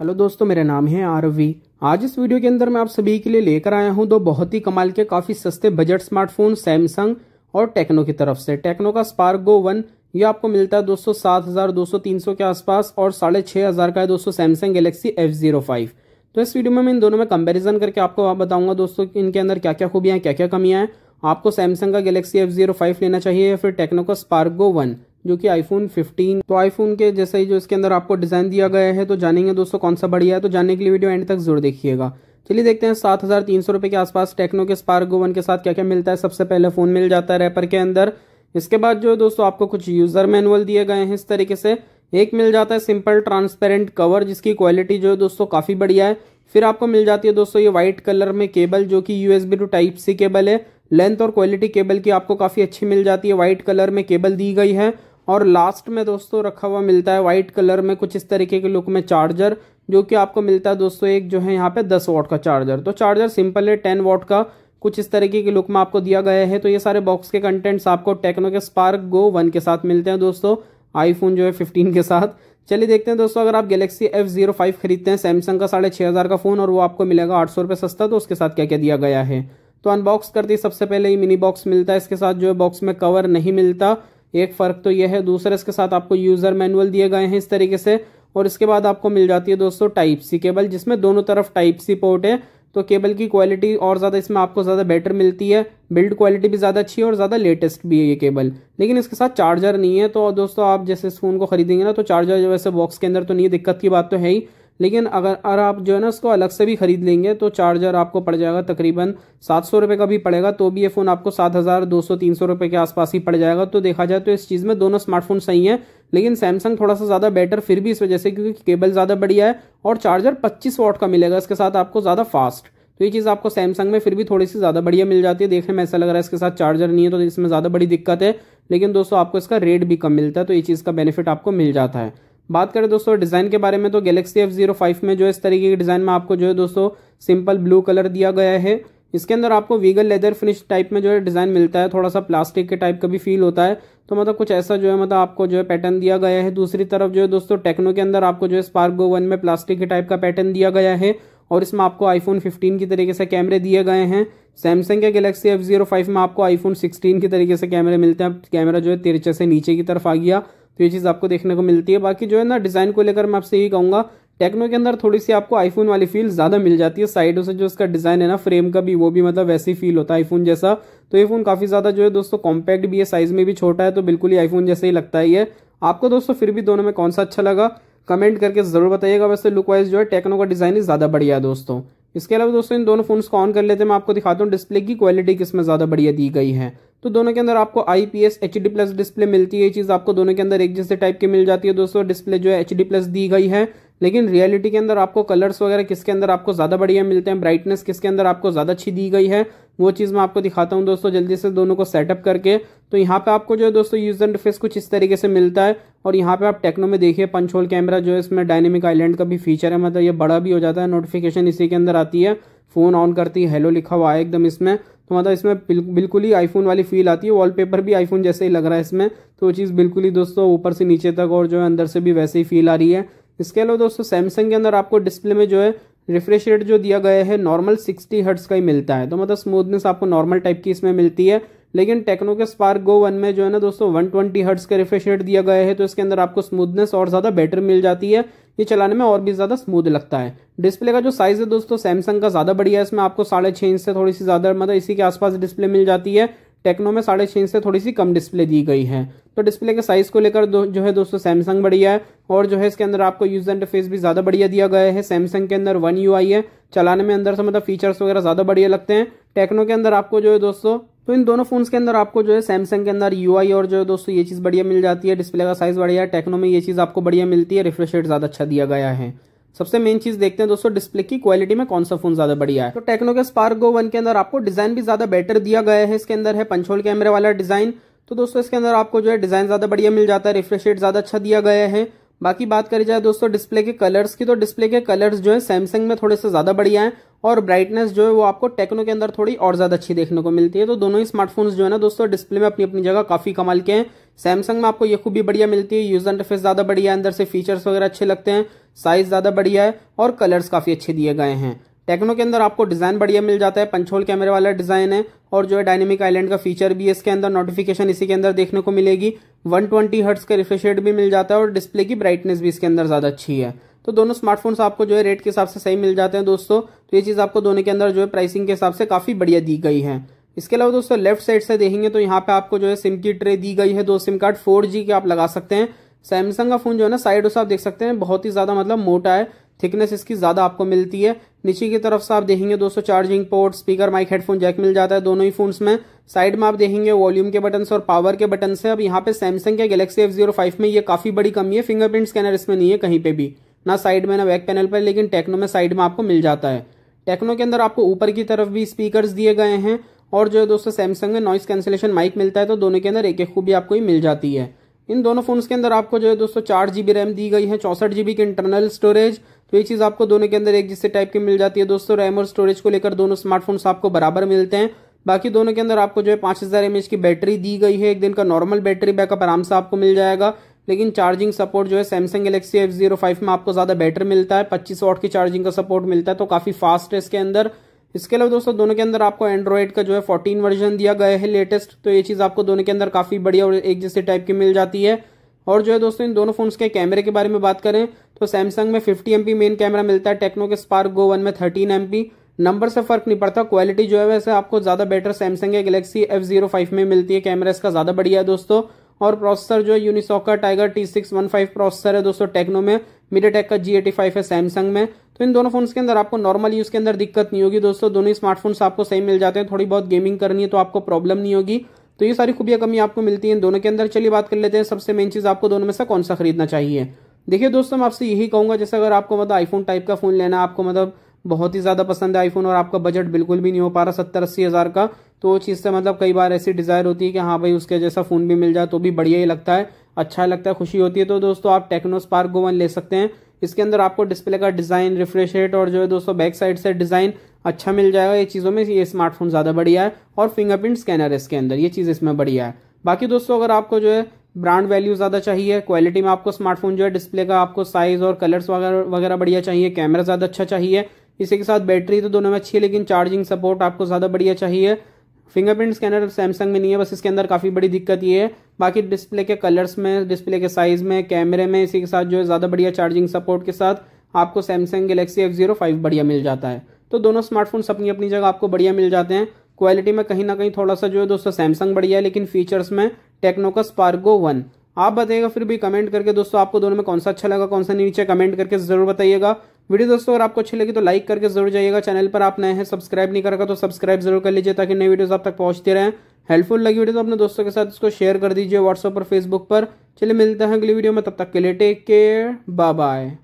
hello दोस्तों मेरा नाम है आरवी आज इस वीडियो के अंदर मैं आप सभी के लिए लेकर आया हूं दो बहुत ही कमाल के काफ़ी सस्ते बजट स्मार्टफोन सैमसंग और टेक्नो की तरफ से टेक्नो का स्पार्क गो वन ये आपको मिलता है दोस्तों सात हज़ार दो सौ तीन सौ के आसपास और साढ़े छह हज़ार का है दोस्तों Samsung Galaxy F zero five तो इस वीडियो में मैं इन दोनों में कंपेरिजन करके आपको आप बताऊंगा दोस्तों इनके अंदर क्या क्या खूबियां क्या क्या कमियां हैं आपको सैमसंग का गैलेक्सी एफ जीरो फाइव लेना चाहिए या फिर टेक्नो का स्पार्क गो वन जो कि आईफोन 15 तो आईफोन के जैसे ही जो इसके अंदर आपको डिज़ाइन दिया गया है तो जानेंगे दोस्तों कौन सा बढ़िया है तो जानने के लिए वीडियो एंड तक जरूर देखिएगा चलिए देखते हैं सात हज़ार तीन सौ रुपए के आसपास टेक्नो के स्पार्क वन के साथ क्या क्या मिलता है सबसे पहले फ़ोन मिल जाता है रैपर के अंदर इसके बाद जो है दोस्तों आपको कुछ यूज़र मैनुअल दिए गए हैं इस तरीके से एक मिल जाता है सिंपल ट्रांसपेरेंट कवर जिसकी क्वालिटी जो है दोस्तों काफ़ी बढ़िया है फिर आपको मिल जाती है दोस्तों ये व्हाइट कलर में केबल जो कि USB to type C cable है लेंथ और क्वालिटी केबल की आपको काफ़ी अच्छी मिल जाती है व्हाइट कलर में केबल दी गई है और लास्ट में दोस्तों रखा हुआ मिलता है वाइट कलर में कुछ इस तरीके के लुक में चार्जर जो कि आपको मिलता है दोस्तों एक जो है यहाँ पे दस वॉट का चार्जर तो चार्जर सिंपल है टेन वॉट का कुछ इस तरीके के लुक में आपको दिया गया है तो ये सारे बॉक्स के कंटेंट्स आपको टेक्नो के स्पार्क गो वन के साथ मिलते हैं दोस्तों आईफोन जो है फिफ्टीन के साथ चलिए देखते हैं दोस्तों अगर आप गैलेक्सी एफ जीरो फाइव खरीदते हैं सैमसंग का साढ़े छः हज़ार का फ़ोन और वो आपको मिलेगा आठ सौ रुपये सस्ता तो उसके साथ क्या क्या दिया गया है तो अनबॉक्स करते सबसे पहले ये मिनी बॉक्स मिलता है इसके साथ जो है बॉक्स में कवर नहीं मिलता एक फ़र्क तो यह है दूसरा इसके साथ आपको यूज़र मैनुअल दिए गए हैं इस तरीके से और इसके बाद आपको मिल जाती है दोस्तों टाइप सी केबल जिसमें दोनों तरफ टाइप सी पोर्ट है तो केबल की क्वालिटी और ज़्यादा इसमें आपको ज़्यादा बेटर मिलती है बिल्ड क्वालिटी भी ज़्यादा अच्छी है और ज़्यादा लेटेस्ट भी है ये केबल लेकिन इसके साथ चार्जर नहीं है तो दोस्तों आप जैसे इस फ़ोन को खरीदेंगे ना तो चार्जर वैसे बॉक्स के अंदर तो नहीं है दिक्कत की बात तो है ही लेकिन अगर अगर आप जो है ना उसको अलग से भी खरीद लेंगे तो चार्जर आपको पड़ जाएगा तकरीबन सात सौ रुपये का भी पड़ेगा तो भी ये फ़ोन आपको सात हज़ार दो सौ तीन सौ रुपये के आसपास ही पड़ जाएगा तो देखा जाए तो इस चीज़ में दोनों स्मार्टफोन सही हैं लेकिन सैमसंग थोड़ा सा ज़्यादा बेटर फिर भी इस वजह से क्योंकि केबल ज़्यादा बढ़िया है और चार्जर पच्चीस वॉट का मिलेगा इसके साथ आपको ज़्यादा फास्ट तो ये चीज़ आपको सैमसंग में फिर भी थोड़ी सी ज़्यादा बढ़िया मिल जाती है देखने में ऐसा लग रहा है इसके साथ चार्जर नहीं है तो इसमें ज़्यादा बड़ी दिक्कत है लेकिन दोस्तों आपको इसका रेट भी कम मिलता है तो ये चीज़ का बेनिफिट आपको मिल जाता है बात करें दोस्तों डिज़ाइन के बारे में तो गैलेक्सी एफ जीरो फाइव में जो इस तरीके की डिज़ाइन में आपको जो है दोस्तों सिंपल ब्लू कलर दिया गया है इसके अंदर आपको वीगल लेदर फिनिश टाइप में जो है डिज़ाइन मिलता है थोड़ा सा प्लास्टिक के टाइप का भी फील होता है तो मतलब कुछ ऐसा जो है मतलब आपको जो है पैटर्न दिया गया है दूसरी तरफ जो है दोस्तों टेक्नो के अंदर आपको जो है स्पार्क गो वन में प्लास्टिक के टाइप का पैटर्न दिया गया है और इसमें आपको आईफोन फिफ्टीन की तरीके से कैमरे दिए गए हैं सैमसंग के गैलेक्सी एफ जीरो फाइव में आपको आईफोन सिक्सटीन की तरीके से कैमरे मिलते हैं कैमरा जो है तिरचे से नीचे की तरफ आ गया तो ये चीज़ आपको देखने को मिलती है बाकी जो है ना डिज़ाइन को लेकर मैं आपसे यही कहूँगा टेक्नो के अंदर थोड़ी सी आपको आईफोन वाली फील ज़्यादा मिल जाती है साइडों से जो इसका डिज़ाइन है ना फ्रेम का भी वो भी मतलब वैसे ही फील होता है आईफोन जैसा तो ये फ़ोन काफ़ी ज़्यादा जो है दोस्तों कॉम्पैक्ट भी है साइज़ में भी छोटा है तो बिल्कुल ही आईफोन जैसे ही लगता ही है आपको दोस्तों फिर भी दोनों में कौन सा अच्छा लगा कमेंट करके ज़रूर बताइएगा वैसे लुक वाइज जो है टेक्नो का डिज़ाइन ही ज़्यादा बढ़िया है दोस्तों इसके अलावा दोस्तों इन दोनों फोन को ऑन कर लेते हैं मैं आपको दिखाता हूँ डिस्प्ले की क्वालिटी किसमें ज़्यादा बढ़िया दी गई है तो दोनों के अंदर आपको I P S H D plus display मिलती है ये चीज़ आपको दोनों के अंदर एक जैसे टाइप की मिल जाती है दोस्तों डिस्प्ले जो है एच डी प्लस दी गई है लेकिन रियलिटी के अंदर आपको कलर्स वगैरह किसके अंदर आपको ज़्यादा बढ़िया मिलते हैं ब्राइटनेस किसके अंदर आपको ज़्यादा अच्छी दी गई है वो चीज़ मैं आपको दिखाता हूँ दोस्तों जल्दी से दोनों को सेटअप करके तो यहाँ पे आपको जो है दोस्तों यूज़ एंड फेस कुछ इस तरीके से मिलता है और यहाँ पे आप टेक्नो में देखिए पंच होल कैमरा जो है इसमें डायनेमिक आइलैंड का भी फीचर है मतलब ये बड़ा भी हो जाता है नोटिफिकेशन इसी के अंदर आती है फ़ोन ऑन करती है हेलो लिखा हुआ है एकदम इसमें तो मतलब इसमें बिल्कुल ही आईफोन वाली फील आती है वॉलपेपर भी आईफोन जैसे ही लग रहा है इसमें तो वो चीज़ बिल्कुल ही दोस्तों ऊपर से नीचे तक और जो है अंदर से भी वैसे ही फील आ रही है इसके अलावा दोस्तों सैमसंग के अंदर आपको डिस्प्ले में जो है रिफ्रेश रेट जो दिया गया है नॉर्मल 60 हर्ट्स का ही मिलता है तो मतलब स्मूथनेस आपको नॉर्मल टाइप की इसमें मिलती है लेकिन टेक्नो के स्पार्क गो वन में जो है ना दोस्तों 120 ट्वेंटी हर्ट्स का रिफ्रेश रेट दिया गया है तो इसके अंदर आपको स्मूथनेस और ज़्यादा बेटर मिल जाती है ये चलाने में और भी ज़्यादा स्मूथ लगता है डिस्प्ले का जो साइज़ है दोस्तों सैमसंग का ज़्यादा बढ़िया है इसमें आपको साढ़े छह इंच से थोड़ी सी ज़्यादा मतलब इसी के आसपास डिस्प्ले मिल जाती है टेक्नो में साढ़े छः से थोड़ी सी कम डिस्प्ले दी गई है तो डिस्प्ले के साइज़ को लेकर जो है दोस्तों सैमसंग बढ़िया है और जो है इसके अंदर आपको यूज़ इंटरफेस भी ज़्यादा बढ़िया दिया गया है सैमसंग के अंदर वन यू है चलाने में अंदर से मतलब फीचर्स वगैरह ज़्यादा बढ़िया लगते हैं टेक्नो के अंदर आपको जो है दोस्तों तो इन दोनों फोन्स के अंदर आपको जो है सैमसंग के अंदर यू और जो है दोस्तों ये चीज़ बढ़िया मिल जाती है डिस्प्ले का साइज़ बढ़िया है टेक्नो में ये चीज़ आपको बढ़िया मिलती है रिफ्रेश रेट ज़्यादा अच्छा दिया गया है सबसे मेन चीज देखते हैं दोस्तों डिस्प्ले की क्वालिटी में कौन सा फोन ज्यादा बढ़िया है तो टेक्नो के स्पार्क गो वन के अंदर आपको डिजाइन भी ज्यादा बेटर दिया गया है इसके अंदर है पंचोल कैमरे वाला डिजाइन तो दोस्तों इसके अंदर आपको जो है डिजाइन ज्यादा बढ़िया मिल जाता है रिफ्रेश रेट ज्यादा अच्छा दिया गया है बाकी बात करी जाए दोस्तों डिस्प्ले के कलर्स की तो डिस्प्ले के कलर्स जो है सैमसंग में थोड़े से ज़्यादा बढ़िया है और ब्राइटनेस जो है वो आपको टेक्नो के अंदर थोड़ी और ज़्यादा अच्छी देखने को मिलती है तो दोनों ही स्मार्टफोन्स जो है ना दोस्तों डिस्प्ले में अपनी अपनी जगह काफ़ी कमाल के हैं सैमसंग में आपको ये खूबी बढ़िया मिलती है यूज इंटरफेस ज़्यादा बढ़िया है अंदर से फीचर्स वगैरह अच्छे लगते हैं साइज ज़्यादा बढ़िया है और कलर्स काफ़ी अच्छे दिए गए हैं टेक्नो के अंदर आपको डिज़ाइन बढ़िया मिल जाता है पंचोल कैमरे वाला डिज़ाइन है और जो है डायनेमिक आइलैंड का फीचर भी है इसके अंदर नोटिफिकेशन इसी के अंदर देखने को मिलेगी 120 ट्वेंटी हर्ट्स का रिफ्रेश भी मिल जाता है और डिस्प्ले की ब्राइटनेस भी इसके अंदर ज़्यादा अच्छी है तो दोनों स्मार्टफोन्स आपको जो है रेट के हिसाब से सही मिल जाते हैं दोस्तों तो ये चीज़ आपको दोनों के अंदर जो है प्राइसिंग के हिसाब से काफ़ी बढ़िया दी गई है इसके अलावा दोस्तों लेफ्ट साइड से देखेंगे तो यहाँ पे आपको जो है सिम की ट्रे दी गई है दो सिम कार्ड फोर के आप लगा सकते हैं सैमसंग का फोन जो है ना साइड से आप देख सकते हैं बहुत ही ज़्यादा मतलब मोटा है थिकनेस इसकी ज़्यादा आपको मिलती है नीचे की तरफ से आप देखेंगे दोस्तों charging port speaker mic headphone jack मिल जाता है दोनों ही फोन्स में साइड में आप देखेंगे वॉल्यूम के बटन और पावर के बटन से अब यहाँ पे सैमसंग के गैलेक्सी एफ जीरो फाइव में ये काफ़ी बड़ी कमी है फिंगरप्रिंट स्कैनर इसमें नहीं है कहीं पे भी ना साइड में ना बैक पैनल पर लेकिन टेक्नो में साइड में आपको मिल जाता है टेक्नो के अंदर आपको ऊपर की तरफ भी स्पीकर दिए गए हैं और जो है दोस्तों सैमसंग में नॉइस कैंसिलेशन माइक मिलता है तो दोनों के अंदर एक एक खूबी आपको ही मिल जाती है इन दोनों फोन्स के अंदर आपको जो है दोस्तों चार जीबी रैम दी गई है चौसठ जीबी की इंटरनल स्टोरेज तो ये चीज़ आपको दोनों के अंदर एक जिससे टाइप की मिल जाती है दोस्तों रैम और स्टोरेज को लेकर दोनों स्मार्टफोन्स आपको बराबर मिलते हैं बाकी दोनों के अंदर आपको जो है पांच हज़ार एमएच की बैटरी दी गई है एक दिन का नॉर्मल बैटरी बैकअप आराम से आपको मिल जाएगा लेकिन चार्जिंग सपोर्ट जो है Samsung Galaxy F zero five में आपको ज़्यादा बेटर मिलता है पच्चीस वॉट की चार्जिंग का सपोर्ट मिलता है तो काफ़ी फास्ट है इसके अंदर इसके अलावा दोस्तों दोनों के अंदर आपको एंड्रॉयड का जो है फोर्टीन वर्जन दिया गया है लेटेस्ट तो ये चीज़ आपको दोनों के अंदर काफ़ी बढ़िया और एक जैसे टाइप की मिल जाती है और जो है दोस्तों इन दोनों फोन्स के कैमरे के बारे में बात करें तो सैमसंग में फिफ्टी एम मेन कैमरा मिलता है टेक्नो के स्पार्क गो वन में थर्टीन एम नंबर से फर्क नहीं पड़ता क्वालिटी जो है वैसे आपको ज़्यादा बेटर सैमसंग के गलेक्सी एफ जीरो फाइव में मिलती है कैमरा इसका ज़्यादा बढ़िया है दोस्तों और प्रोसेसर जो है यूनिसोका का Tiger T six one five processor है दोस्तों टेक्नो में मीडियाटेक का जी एटी फाइव है सैमसंग में तो इन दोनों फोन्स के अंदर आपको नॉर्मल यूज के अंदर दिक्कत नहीं होगी दोस्तों दोनों स्मार्टफोन्स आपको सही मिल जाते हैं थोड़ी बहुत गेमिंग करनी है तो आपको प्रॉब्लम नहीं होगी तो ये सारी खूबियां कमी आपको मिलती हैं दोनों के अंदर चलिए बात कर लेते हैं सबसे मेन चीज़ आपको दोनों में से कौन सा खरीदना चाहिए देखिए दोस्तों मैं आपसे यही कहूँगा जैसे अगर आपको मतलब आईफोन टाइप का फ़ोन लेना आपको मतलब बहुत ही ज़्यादा पसंद है आईफोन और आपका बजट बिल्कुल भी नहीं हो पा रहा सत्तर अस्सी हज़ार का तो चीज़ से मतलब कई बार ऐसी डिज़ायर होती है कि हाँ भाई उसके जैसा फ़ोन भी मिल जाए तो भी बढ़िया ही लगता है अच्छा लगता है खुशी होती है तो दोस्तों आप टेक्नो स्पार्क गोवन ले सकते हैं इसके अंदर आपको डिस्प्ले का डिज़ाइन रिफ्रेश रेट और जो है दोस्तों बैक साइड से डिज़ाइन अच्छा मिल जाएगा ये चीज़ों में ये स्मार्टफोन ज़्यादा बढ़िया है और फिंगरप्रिंट स्कैनर इसके अंदर ये चीज़ इसमें बढ़िया है बाकी दोस्तों अगर आपको जो है ब्रांड वैल्यू ज़्यादा चाहिए क्वालिटी में आपको स्मार्टफोन जो है डिस्प्ले का आपको साइज़ और कलर्स वगैरह वगैरह बढ़िया चाहिए कैमरा ज़्यादा अच्छा चाहिए इसी के साथ बैटरी तो दोनों में अच्छी है लेकिन चार्जिंग सपोर्ट आपको ज़्यादा बढ़िया चाहिए फिंगरप्रिंट स्कैनर सैमसंग में नहीं है बस इसके अंदर काफ़ी बड़ी दिक्कत ये है बाकी डिस्प्ले के कलर्स में डिस्प्ले के साइज़ में कैमरे में इसी के साथ जो है ज़्यादा बढ़िया चार्जिंग सपोर्ट के साथ आपको Samsung Galaxy F zero five बढ़िया मिल जाता है तो दोनों स्मार्टफोन्स अपनी अपनी जगह आपको बढ़िया मिल जाते हैं क्वालिटी में कहीं ना कहीं थोड़ा सा जो है दोस्तों सैमसंग बढ़िया है लेकिन फीचर्स में टेक्नो का स्पार्गो वन आप बताइएगा फिर भी कमेंट करके दोस्तों आपको दोनों में कौन सा अच्छा लगा कौन सा नीचे कमेंट करके जरूर बताइएगा वीडियो दोस्तों अगर आपको अच्छी लगी तो लाइक करके जरूर जाइएगा चैनल पर आप नए हैं सब्सक्राइब नहीं कर रखा तो सब्सक्राइब जरूर कर लीजिए ताकि नई वीडियोस आप तक पहुंचते रहें हेल्पफुल लगी वीडियो तो अपने दोस्तों के साथ इसको शेयर कर दीजिए व्हाट्सअप पर फेसबुक पर चलिए मिलते हैं अगली वीडियो में तब तक के लिए टेक केयर बाय बाय